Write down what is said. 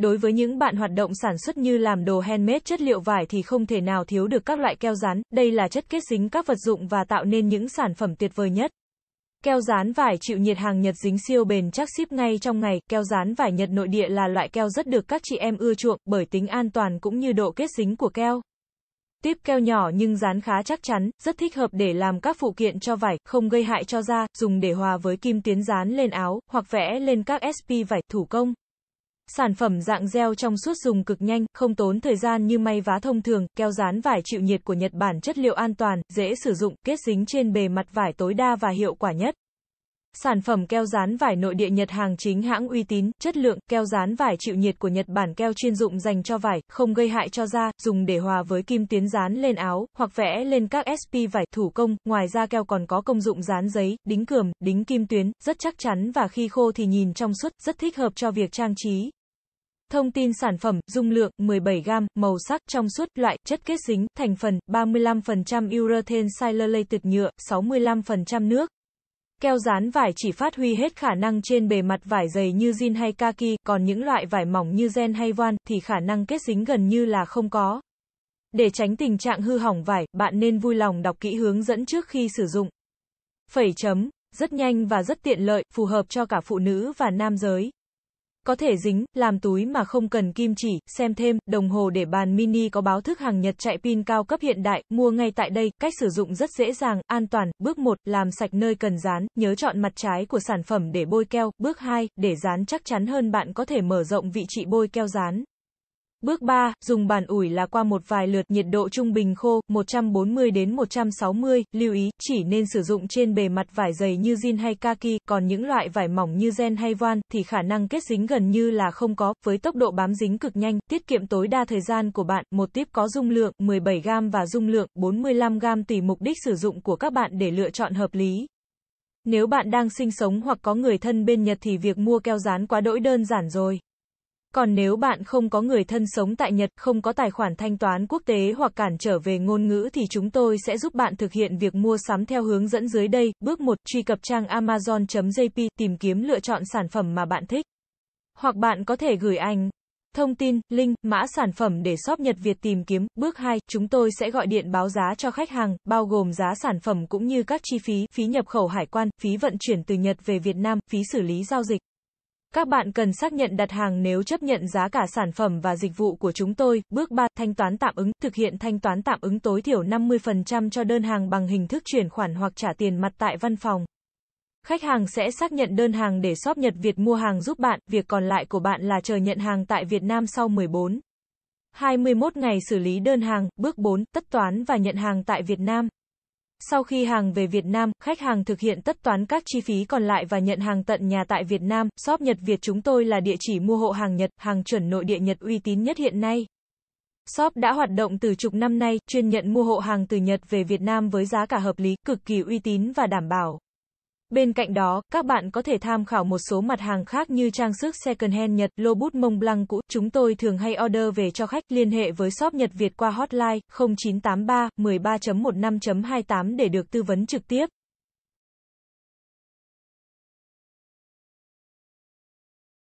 Đối với những bạn hoạt động sản xuất như làm đồ handmade chất liệu vải thì không thể nào thiếu được các loại keo dán. đây là chất kết dính các vật dụng và tạo nên những sản phẩm tuyệt vời nhất. Keo dán vải chịu nhiệt hàng Nhật dính siêu bền chắc ship ngay trong ngày, keo dán vải Nhật nội địa là loại keo rất được các chị em ưa chuộng bởi tính an toàn cũng như độ kết dính của keo. Tiếp keo nhỏ nhưng dán khá chắc chắn, rất thích hợp để làm các phụ kiện cho vải, không gây hại cho da, dùng để hòa với kim tuyến dán lên áo, hoặc vẽ lên các SP vải thủ công. Sản phẩm dạng gel trong suốt dùng cực nhanh, không tốn thời gian như may vá thông thường, keo dán vải chịu nhiệt của Nhật Bản chất liệu an toàn, dễ sử dụng, kết dính trên bề mặt vải tối đa và hiệu quả nhất. Sản phẩm keo dán vải nội địa Nhật hàng chính hãng uy tín, chất lượng, keo dán vải chịu nhiệt của Nhật Bản keo chuyên dụng dành cho vải, không gây hại cho da, dùng để hòa với kim tuyến dán lên áo, hoặc vẽ lên các SP vải thủ công, ngoài ra keo còn có công dụng dán giấy, đính cườm, đính kim tuyến, rất chắc chắn và khi khô thì nhìn trong suốt, rất thích hợp cho việc trang trí. Thông tin sản phẩm, dung lượng 17 g màu sắc trong suốt, loại, chất kết dính, thành phần 35% urethane silylated nhựa, 65% nước. Keo dán vải chỉ phát huy hết khả năng trên bề mặt vải dày như jean hay kaki, còn những loại vải mỏng như gen hay voan thì khả năng kết dính gần như là không có. Để tránh tình trạng hư hỏng vải, bạn nên vui lòng đọc kỹ hướng dẫn trước khi sử dụng. Phẩy chấm, rất nhanh và rất tiện lợi, phù hợp cho cả phụ nữ và nam giới có thể dính, làm túi mà không cần kim chỉ, xem thêm, đồng hồ để bàn mini có báo thức hàng Nhật chạy pin cao cấp hiện đại, mua ngay tại đây, cách sử dụng rất dễ dàng, an toàn, bước 1, làm sạch nơi cần dán, nhớ chọn mặt trái của sản phẩm để bôi keo, bước 2, để dán chắc chắn hơn bạn có thể mở rộng vị trí bôi keo dán. Bước 3, dùng bàn ủi là qua một vài lượt nhiệt độ trung bình khô, 140 đến 160, lưu ý, chỉ nên sử dụng trên bề mặt vải dày như jean hay kaki, còn những loại vải mỏng như gen hay voan, thì khả năng kết dính gần như là không có, với tốc độ bám dính cực nhanh, tiết kiệm tối đa thời gian của bạn, một tiếp có dung lượng 17g và dung lượng 45g tùy mục đích sử dụng của các bạn để lựa chọn hợp lý. Nếu bạn đang sinh sống hoặc có người thân bên Nhật thì việc mua keo dán quá đỗi đơn giản rồi. Còn nếu bạn không có người thân sống tại Nhật, không có tài khoản thanh toán quốc tế hoặc cản trở về ngôn ngữ thì chúng tôi sẽ giúp bạn thực hiện việc mua sắm theo hướng dẫn dưới đây. Bước 1. Truy cập trang amazon.jp, tìm kiếm lựa chọn sản phẩm mà bạn thích. Hoặc bạn có thể gửi ảnh, thông tin, link, mã sản phẩm để shop Nhật Việt tìm kiếm. Bước 2. Chúng tôi sẽ gọi điện báo giá cho khách hàng, bao gồm giá sản phẩm cũng như các chi phí, phí nhập khẩu hải quan, phí vận chuyển từ Nhật về Việt Nam, phí xử lý giao dịch. Các bạn cần xác nhận đặt hàng nếu chấp nhận giá cả sản phẩm và dịch vụ của chúng tôi. Bước 3. Thanh toán tạm ứng. Thực hiện thanh toán tạm ứng tối thiểu 50% cho đơn hàng bằng hình thức chuyển khoản hoặc trả tiền mặt tại văn phòng. Khách hàng sẽ xác nhận đơn hàng để shop Nhật Việt mua hàng giúp bạn. Việc còn lại của bạn là chờ nhận hàng tại Việt Nam sau 14. 21 ngày xử lý đơn hàng. Bước 4. Tất toán và nhận hàng tại Việt Nam. Sau khi hàng về Việt Nam, khách hàng thực hiện tất toán các chi phí còn lại và nhận hàng tận nhà tại Việt Nam. Shop Nhật Việt chúng tôi là địa chỉ mua hộ hàng Nhật, hàng chuẩn nội địa Nhật uy tín nhất hiện nay. Shop đã hoạt động từ chục năm nay, chuyên nhận mua hộ hàng từ Nhật về Việt Nam với giá cả hợp lý, cực kỳ uy tín và đảm bảo. Bên cạnh đó, các bạn có thể tham khảo một số mặt hàng khác như trang sức second hand Nhật, lô bút mông blanc cũ. Chúng tôi thường hay order về cho khách liên hệ với shop Nhật Việt qua hotline 0983 13.15.28 để được tư vấn trực tiếp.